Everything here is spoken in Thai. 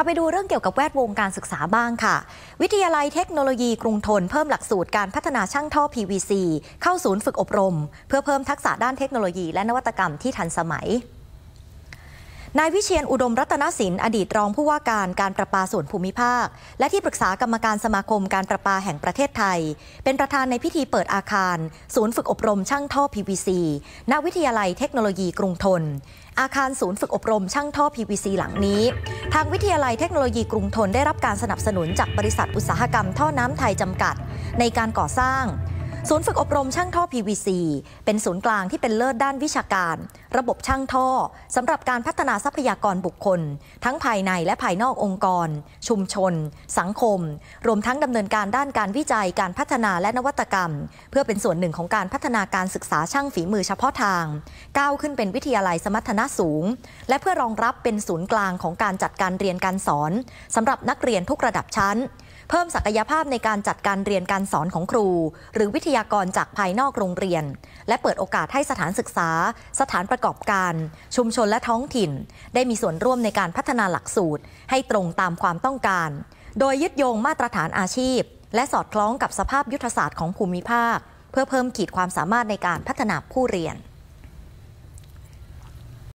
าไปดูเรื่องเกี่ยวกับแวดวงการศึกษาบ้างค่ะ วิทยาลัยเทคโนโลยีกรุงทน เพิ่มหลักสูตรการพัฒนาช่างท่อ PVC เข้าศูนย์ฝึกอบรม เพื่อเพิ่มทักษะด้านเทคโนโลยี และนวัตกรรมที่ทันสมัยนายวิเชียนอุดมรัตนสินอดีตรองผู้ว่าการการประปาส่วนภูมิภาค และที่ปรึกษากรรมการสมาคมการประปาแห่งประเทศไทย เป็นประธานในพิธีเปิดอาคาร ศูนย์ฝึกอบรมช่างท่อ PVC ณวิทยาลัยเทคโนโลยีกรุงทน อาคารศูนย์ฝึกอบรมช่างท่อ PVC หลังนี้ ทางวิทยาลัยเทคโนโลยีกรุงทนได้รับการสนับสนุนจากบริษัทอุตสาหกรรมท่อน้ำไทยจำกัดในการก่อสร้างศูนย์ฝึกอบรมช่างท่อ PVC เป็นศูนย์กลางที่เป็นเลิศด้านวิชาการ ระบบช่างท่อสำหรับการพัฒนาทรัพยากรบุคคล ทั้งภายในและภายนอกองค์กร ชุมชน สังคม รวมทั้งดำเนินการด้านการวิจัยการพัฒนาและนวัตกรรม เพื่อเป็นส่วนหนึ่งของการพัฒนาการศึกษาช่างฝีมือเฉพาะทางก้าวขึ้นเป็นวิทยาลัยสมรรถนะสูงและเพื่อรองรับเป็นศูนย์กลางของการจัดการเรียนการสอนสำหรับนักเรียนทุกระดับชั้นเพิ่มศักยภาพในการจัดการเรียนการสอนของครู หรือวิทยากรจากภายนอกโรงเรียน และเปิดโอกาสให้สถานศึกษา สถานประกอบการ ชุมชนและท้องถิ่น ได้มีส่วนร่วมในการพัฒนาหลักสูตร ให้ตรงตามความต้องการ โดยยึดโยงมาตรฐานอาชีพ และสอดคล้องกับสภาพยุทธศาสตร์ของภูมิภาค เพื่อเพิ่มขีดความสามารถในการพัฒนาผู้เรียน